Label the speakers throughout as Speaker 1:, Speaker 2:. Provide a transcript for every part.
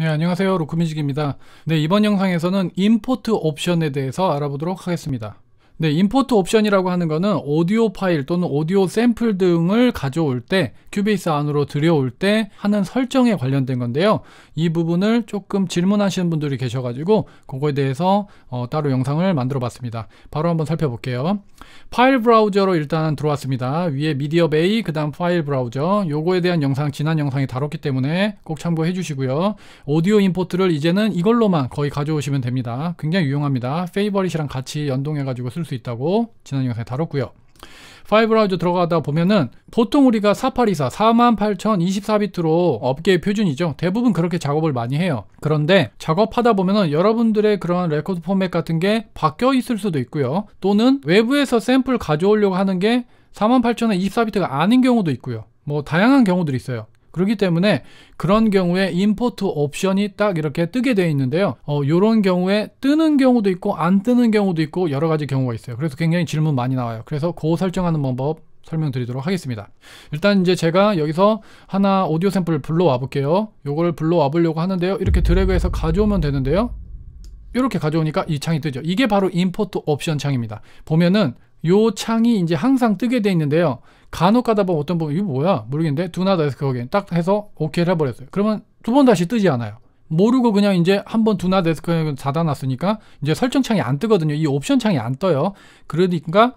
Speaker 1: 네, 안녕하세요. 로크뮤식입니다 네, 이번 영상에서는 임포트 옵션에 대해서 알아보도록 하겠습니다. 네, 임포트 옵션이라고 하는 거는 오디오 파일 또는 오디오 샘플 등을 가져올 때 큐베이스 안으로 들여올 때 하는 설정에 관련된 건데요. 이 부분을 조금 질문하시는 분들이 계셔가지고 그거에 대해서 어, 따로 영상을 만들어 봤습니다. 바로 한번 살펴볼게요. 파일 브라우저로 일단 들어왔습니다. 위에 미디어 베이 그 다음 파일 브라우저 요거에 대한 영상 지난 영상에 다뤘기 때문에 꼭 참고해 주시고요. 오디오 임포트를 이제는 이걸로만 거의 가져오시면 됩니다. 굉장히 유용합니다. 페이버릿이랑 같이 연동해가지고 쓸수 있다고 지난 영상에 다뤘고요. 파이브 라우저 들어가다 보면은 보통 우리가 사파리사 48,024비트로 업계의 표준이죠. 대부분 그렇게 작업을 많이 해요. 그런데 작업하다 보면은 여러분들의 그런 레코드 포맷 같은 게 바뀌어 있을 수도 있고요. 또는 외부에서 샘플 가져오려고 하는 게 48,024비트가 아닌 경우도 있고요. 뭐 다양한 경우들이 있어요. 그렇기 때문에 그런 경우에 임포트 옵션이 딱 이렇게 뜨게 되어 있는데요 어, 요런 경우에 뜨는 경우도 있고 안 뜨는 경우도 있고 여러 가지 경우가 있어요 그래서 굉장히 질문 많이 나와요 그래서 그 설정하는 방법 설명드리도록 하겠습니다 일단 이제 제가 여기서 하나 오디오 샘플을 불러와 볼게요 요걸 불러와 보려고 하는데요 이렇게 드래그해서 가져오면 되는데요 이렇게 가져오니까 이 창이 뜨죠 이게 바로 임포트 옵션 창입니다 보면은 요 창이 이제 항상 뜨게 돼 있는데요. 간혹 가다 보면 어떤 부분 이거 뭐야 모르겠는데 두나다 해서 거기 딱 해서 오케이를 해버렸어요. 그러면 두 번 다시 뜨지 않아요. 모르고 그냥 이제 한 번 두나 데스크에 닫아놨으니까 이제 설정 창이 안 뜨거든요. 이 옵션 창이 안 떠요. 그러니까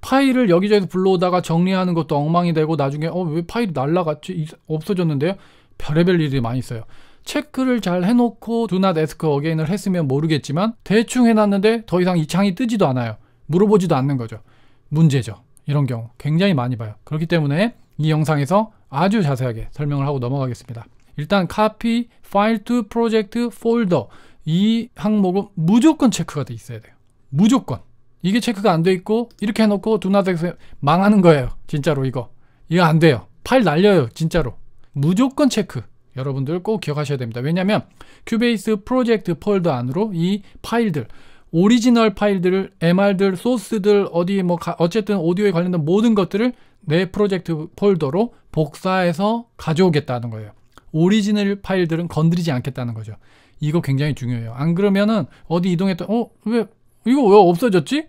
Speaker 1: 파일을 여기저기서 불러오다가 정리하는 것도 엉망이 되고 나중에 어왜 파일이 날라갔지 없어졌는데요. 별의별 일이 많이 있어요. 체크를 잘 해놓고 두나 데스크 그 어게인을 했으면 모르겠지만 대충 해놨는데 더 이상 이 창이 뜨지도 않아요. 물어보지도 않는 거죠. 문제죠. 이런 경우 굉장히 많이 봐요. 그렇기 때문에 이 영상에서 아주 자세하게 설명을 하고 넘어가겠습니다. 일단 copy, file to project, folder 이 항목은 무조건 체크가 돼 있어야 돼요. 무조건. 이게 체크가 안 돼 있고 이렇게 해놓고 두나덱스 망하는 거예요. 진짜로 이거. 이거 안 돼요. 파일 날려요. 진짜로. 무조건 체크. 여러분들 꼭 기억하셔야 됩니다. 왜냐하면 큐베이스 프로젝트 폴더 안으로 이 파일들 오리지널 파일들을 MR들, 소스들, 어디 뭐 가, 어쨌든 오디오에 관련된 모든 것들을 내 프로젝트 폴더로 복사해서 가져오겠다는 거예요. 오리지널 파일들은 건드리지 않겠다는 거죠. 이거 굉장히 중요해요. 안 그러면은 어디 이동했다. 어, 왜 이거 왜 없어졌지?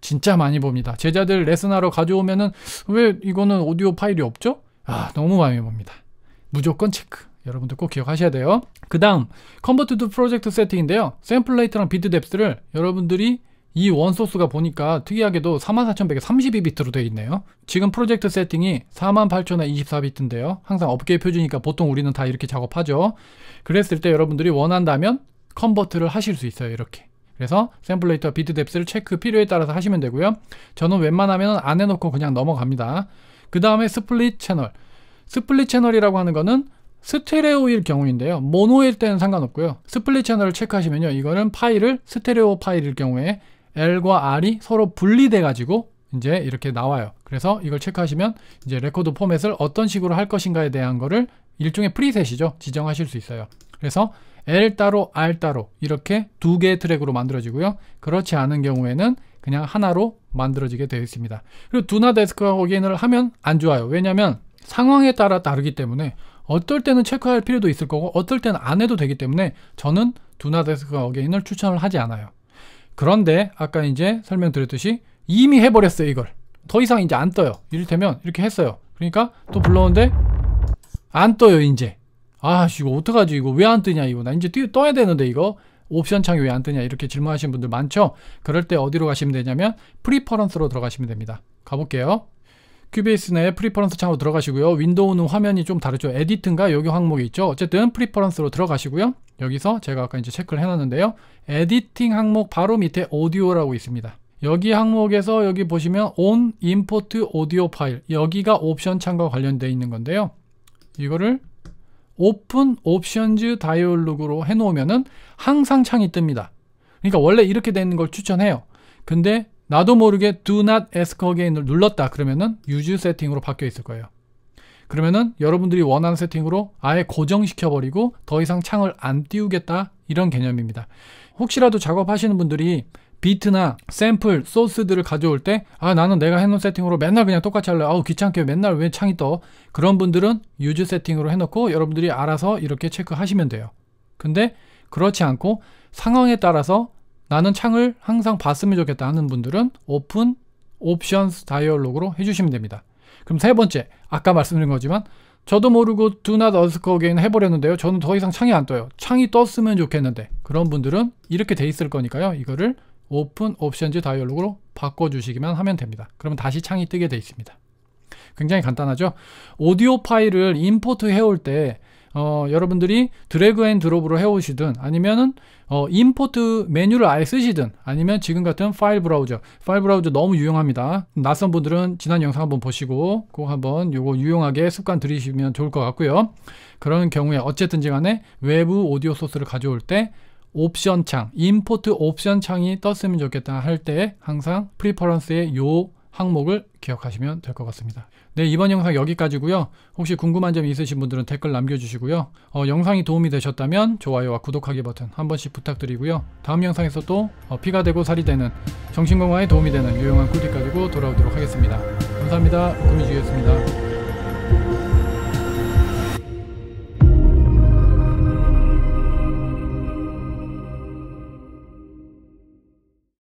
Speaker 1: 진짜 많이 봅니다. 제자들 레슨하러 가져오면은 왜 이거는 오디오 파일이 없죠? 아, 너무 많이 봅니다. 무조건 체크. 여러분들 꼭 기억하셔야 돼요. 그 다음 컨버트 투 프로젝트 세팅인데요. 샘플 레이트랑 비트 뎁스를 여러분들이 이 원소스가 보니까 특이하게도 4 4 1 32비트로 되어 있네요. 지금 프로젝트 세팅이 4 8 0 24비트인데요. 항상 업계 표준이니까 보통 우리는 다 이렇게 작업하죠. 그랬을 때 여러분들이 원한다면 컨버트를 하실 수 있어요. 이렇게. 그래서 샘플 레이트와 비트 뎁스를 체크 필요에 따라서 하시면 되고요. 저는 웬만하면 안 해놓고 그냥 넘어갑니다. 그 다음에 스플릿 채널. 스플릿 채널이라고 하는 거는 스테레오일 경우인데요. 모노일 때는 상관없고요. 스플릿 채널을 체크하시면요. 이거는 파일을 스테레오 파일일 경우에 L과 R이 서로 분리돼 가지고 이제 이렇게 나와요. 그래서 이걸 체크하시면 이제 레코드 포맷을 어떤 식으로 할 것인가에 대한 거를 일종의 프리셋이죠. 지정하실 수 있어요. 그래서 L 따로 R 따로 이렇게 두 개의 트랙으로 만들어지고요. 그렇지 않은 경우에는 그냥 하나로 만들어지게 되어 있습니다. 그리고 두나 데스크가 확인을 하면 안 좋아요. 왜냐면 상황에 따라 다르기 때문에 어떨 때는 체크할 필요도 있을 거고 어떨 때는 안 해도 되기 때문에 저는 두나데스크 어게인을 추천을 하지 않아요. 그런데 아까 이제 설명드렸듯이 이미 해버렸어요 이걸. 더 이상 이제 안 떠요. 이를테면 이렇게 했어요. 그러니까 또 불러오는데 안 떠요 이제. 아씨 이거 어떡하지 이거 왜 안 뜨냐 이거 나 이제 뛰, 떠야 되는데 이거 옵션 창이 왜 안 뜨냐 이렇게 질문하시는 분들 많죠? 그럴 때 어디로 가시면 되냐면 프리퍼런스로 들어가시면 됩니다. 가볼게요. 큐베이스 내 프리퍼런스 창으로 들어가시고요. 윈도우는 화면이 좀 다르죠. 에디트인가 여기 항목이 있죠. 어쨌든 프리퍼런스로 들어가시고요. 여기서 제가 아까 이제 체크를 해놨는데요. 에디팅 항목 바로 밑에 오디오라고 있습니다. 여기 항목에서 여기 보시면 on import audio 파일 여기가 옵션 창과 관련되어 있는 건데요. 이거를 open options 다이얼로으로해놓으면 항상 창이 뜹니다. 그러니까 원래 이렇게 되는 걸 추천해요. 근데 나도 모르게 do not ask again을 눌렀다 그러면은 유즈 세팅으로 바뀌어 있을 거예요. 그러면은 여러분들이 원하는 세팅으로 아예 고정시켜버리고 더 이상 창을 안 띄우겠다 이런 개념입니다. 혹시라도 작업하시는 분들이 비트나 샘플, 소스들을 가져올 때 아 나는 내가 해놓은 세팅으로 맨날 그냥 똑같이 할래 아우 귀찮게 맨날 왜 창이 떠 그런 분들은 유즈 세팅으로 해놓고 여러분들이 알아서 이렇게 체크하시면 돼요. 근데 그렇지 않고 상황에 따라서 나는 창을 항상 봤으면 좋겠다 하는 분들은 오픈 옵션 o 다이얼로그로 해주시면 됩니다. 그럼 세 번째, 아까 말씀드린 거지만 저도 모르고 Do Not Ask Again 해버렸는데요. 저는 더 이상 창이 안 떠요. 창이 떴으면 좋겠는데 그런 분들은 이렇게 돼 있을 거니까요. 이거를 오픈 옵션 o 다이얼로그로 바꿔주시기만 하면 됩니다. 그러면 다시 창이 뜨게 돼 있습니다. 굉장히 간단하죠? 오디오 파일을 임포트 해올 때 어, 여러분들이 드래그 앤 드롭으로 해오시든 아니면은 어, 임포트 메뉴를 아예 쓰시든 아니면 지금 같은 파일 브라우저 파일 브라우저 너무 유용합니다 낯선 분들은 지난 영상 한번 보시고 그거 한번 요거 유용하게 습관 들이시면 좋을 것 같고요 그런 경우에 어쨌든지 간에 외부 오디오 소스를 가져올 때 옵션 창 임포트 옵션 창이 떴으면 좋겠다 할 때 항상 프리퍼런스의 요 항목을 기억하시면 될 것 같습니다 네, 이번 영상 여기까지고요. 혹시 궁금한 점 있으신 분들은 댓글 남겨주시고요. 어, 영상이 도움이 되셨다면 좋아요와 구독하기 버튼 한 번씩 부탁드리고요. 다음 영상에서 또 어, 피가 되고 살이 되는 정신건강에 도움이 되는 유용한 꿀팁 가지고 돌아오도록 하겠습니다. 감사합니다. 구미주였습니다